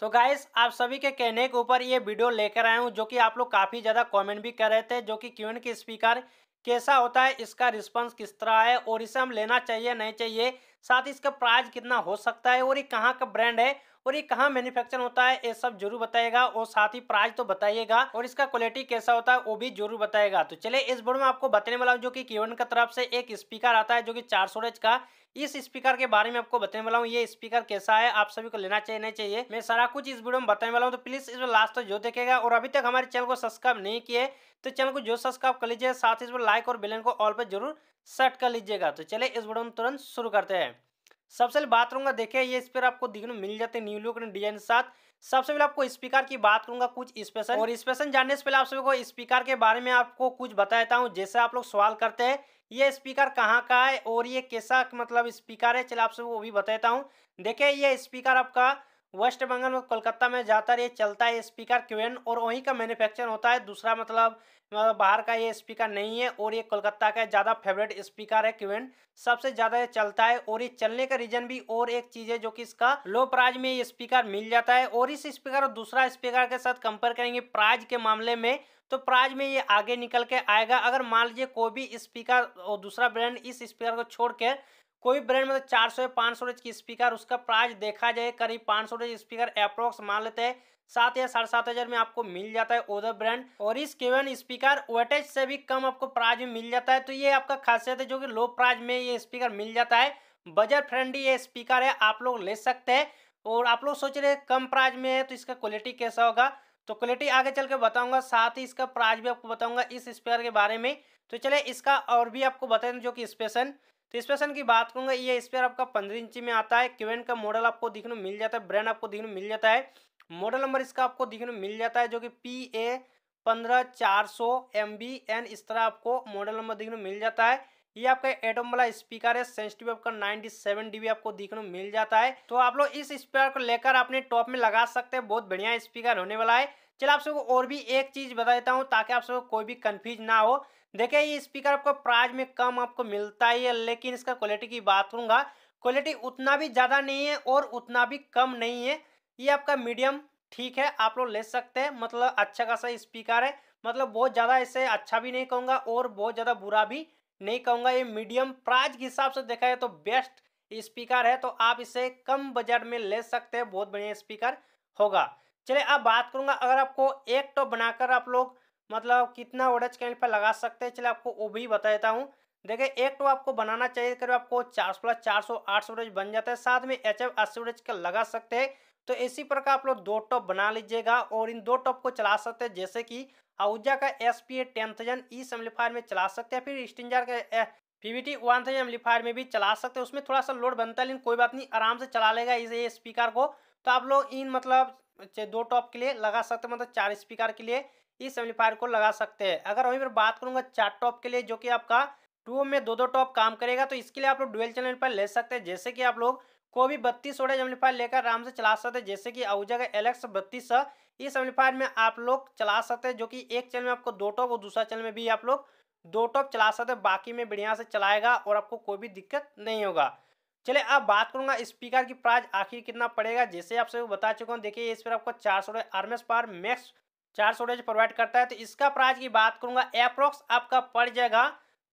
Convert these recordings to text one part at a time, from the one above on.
तो गाइस आप सभी के कहने के ऊपर ये वीडियो लेकर आया हूँ जो कि आप लोग काफ़ी ज़्यादा कमेंट भी कर रहे थे जो कि क्यून की स्पीकर कैसा होता है इसका रिस्पांस किस तरह है और इसे हम लेना चाहिए नहीं चाहिए साथ ही इसका प्राइस कितना हो सकता है और ये कहाँ का ब्रांड है और ये कहाँ मैन्युफैक्चर होता है ये सब जरूर बताएगा और साथ ही प्राइस तो बताइएगा और इसका क्वालिटी कैसा होता है वो भी जरूर बताएगा तो चलिए इस बोर्ड में आपको बताने वाला हूँ जो की केवन का तरफ से एक स्पीकर आता है जो की चार सौ का इस स्पीकर के बारे में आपको बताने वाला हूँ ये स्पीकर कैसा है आप सभी को लेना चाहिए नहीं चाहिए मैं सारा कुछ इस वीडियो में बताने वाला हूँ तो प्लीज इस लास्ट तक तो जो देखेगा और अभी तक हमारे चैनल को सब्सक्राइब नहीं किए तो चैनल को जो सब्सक्राइब कर लीजिए साथ ही इस पर लाइक और बेलन को ऑल पर जरूर सेट कर लीजिएगा तो चलिए इस वीडियो में तुरंत शुरू करते हैं सबसे पहले बात करूंगा देखिए ये इस पर आपको दिखने मिल जाते न्यू लुक डिजाइन के साथ सबसे पहले आपको स्पीकर की बात करूंगा कुछ स्पेशल और स्पेशल जानने से पहले आप सभी को स्पीकर के बारे में आपको कुछ बताता हूँ जैसे आप लोग सवाल करते हैं ये स्पीकर कहाँ का है और ये कैसा मतलब स्पीकर है चलो आप सभी को वो भी बताता हूँ देखिए ये स्पीकर आपका वेस्ट बंगाल में कोलकाता में ज़्यादातर ये चलता है स्पीकर क्यूएन और वहीं का मैन्युफैक्चर होता है दूसरा मतलब मतलब बाहर का ये स्पीकर नहीं है और ये कोलकाता का ज़्यादा फेवरेट स्पीकर है क्यूएन सबसे ज़्यादा ये चलता है और ये चलने का रीजन भी और एक चीज़ है जो कि इसका लो प्राइज में ये स्पीकर मिल जाता है और इस स्पीकर और दूसरा स्पीकर के साथ कंपेयर करेंगे प्राइज के मामले में तो प्राइज में ये आगे निकल के आएगा अगर मान लीजिए कोई भी स्पीकर और दूसरा ब्रांड इस स्पीकर को छोड़ के कोई ब्रांड मतलब चार सौ या पाँच सौ की स्पीकर उसका प्राइस देखा जाए करीब पाँच सौ स्पीकर अप्रोक्स मान लेते हैं सात या साढ़े सात हज़ार में आपको मिल जाता है ओदर ब्रांड और इस केवन स्पीकर वेटेज से भी कम आपको प्राइस में मिल जाता है तो ये आपका खासियत है जो कि लो प्राइस में ये स्पीकर मिल जाता है बजट फ्रेंडली ये स्पीकर है आप लोग ले सकते हैं और आप लोग सोच रहे कम प्राइस में है तो इसका क्वालिटी कैसा होगा तो क्वालिटी आगे चल के बताऊंगा साथ ही इसका प्राइस भी आपको बताऊंगा इस स्पीकर के बारे में तो चले इसका और भी आपको बताएं जो कि स्पेशल तो इस की बात करूंगा ये स्पेयर आपका पंद्रह इंची में आता है क्यूएन का मॉडल आपको देखने मिल जाता है ब्रांड आपको देखने मिल जाता है मॉडल नंबर इसका आपको देखने मिल जाता है जो कि पी ए पंद्रह चार सौ एम बी एन इस तरह आपको मॉडल नंबर देखने मिल जाता है ये आपका एटम वाला स्पीकर है सेंसिटिव आपका 97 डीबी आपको देखने मिल जाता है तो आप लोग इस स्पीकर को लेकर अपने टॉप में लगा सकते हैं बहुत बढ़िया स्पीकर होने वाला है चलो आप सबको और भी एक चीज़ बता देता हूँ ताकि आप सबको कोई भी कन्फ्यूज ना हो देखिए ये स्पीकर आपको प्राइस में कम आपको मिलता ही है लेकिन इसका क्वालिटी की बात करूँगा क्वालिटी उतना भी ज़्यादा नहीं है और उतना भी कम नहीं है ये आपका मीडियम ठीक है आप लोग ले सकते हैं मतलब अच्छा खासा स्पीकर है मतलब बहुत ज़्यादा इसे अच्छा भी नहीं कहूँगा और बहुत ज़्यादा बुरा भी नहीं कहूँगा ये मीडियम प्राइज के हिसाब से देखा जाए तो बेस्ट स्पीकर है तो आप इसे कम बजट में ले सकते हैं बहुत बढ़िया स्पीकर होगा चलिए अब बात करूँगा अगर आपको एक टॉप बनाकर आप लोग मतलब कितना ऑरेंज कैंडल पर लगा सकते हैं चलिए आपको वो भी बता देता हूँ देखिए एक तो आपको बनाना चाहिए करीब आपको चार सौ प्लस चार सौ आठ सौ ऑरेंज बन जाता है साथ में एच एफ अस्सी ऑरेंज का लगा सकते हैं तो इसी प्रकार आप लोग दो टॉप बना लीजिएगा और इन दो टॉप को चला सकते हैं जैसे कि आउजा का S P A ten thousand E सेम्पलीफायर में चला सकते हैं फिर स्टिंजर का P V T one thousand amplifier में भी चला सकते हैं उसमें थोड़ा सा लोड बनता है लेकिन कोई बात नहीं आराम से चला लेगा इस स्पीकर को तो आप लोग इन मतलब दो टॉप के लिए लगा सकते हैं मतलब चार स्पीकर के लिए इस एम्पलीफायर को लगा सकते हैं अगर वहीं पर बात करूंगा चार टॉप के लिए जो कि आपका टू में दो दो टॉप काम करेगा तो इसके लिए आप लोग डुअल चैनल पर ले सकते हैं जैसे कि आप लोग को भी बत्तीस वोल्टेज एम्पलीफायर लेकर आराम से चला सकते हैं जैसे कि आउजा का एलेक्स बत्तीस इस एम्पलीफायर में आप लोग चला सकते हैं जो कि एक चैनल में आपको दो टॉप और दूसरा चैनल में भी आप लोग दो टॉप चला सकते हैं बाकी में बढ़िया से चलाएगा और आपको कोई भी दिक्कत नहीं होगा चले अब बात करूंगा स्पीकर की प्राइस आखिर कितना पड़ेगा जैसे आपसे बता चुका हूँ देखिए इस पर आपको चार सौ आर एम मैक्स चार स्टोरेज प्रोवाइड करता है तो इसका प्राइस की बात करूंगा अप्रोक्स आपका पड़ जाएगा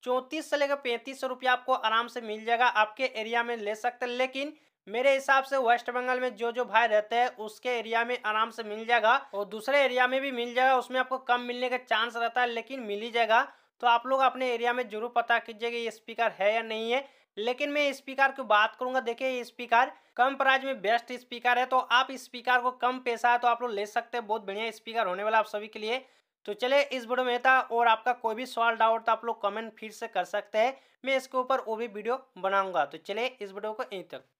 चौंतीस से लेकर पैंतीस सौ रुपया आपको आराम से मिल जाएगा आपके एरिया में ले सकते हैं लेकिन मेरे हिसाब से वेस्ट बंगाल में जो जो भाई रहते हैं उसके एरिया में आराम से मिल जाएगा और दूसरे एरिया में भी मिल जाएगा उसमें आपको कम मिलने का चांस रहता है लेकिन मिल ही जाएगा तो आप लोग अपने एरिया में जरूर पता कीजिएगा ये स्पीकर है या नहीं है लेकिन मैं स्पीकर की बात करूंगा देखिए स्पीकर कम प्राइस में बेस्ट स्पीकर है तो आप स्पीकर को कम पैसा है तो आप लोग ले सकते हैं बहुत बढ़िया स्पीकर होने वाला आप सभी के लिए तो चले इस वीडियो में था और आपका कोई भी सवाल डाउट था तो आप लोग कमेंट फिर से कर सकते हैं मैं इसके ऊपर वो भी वीडियो बनाऊंगा तो चले इस वीडियो को यहीं तक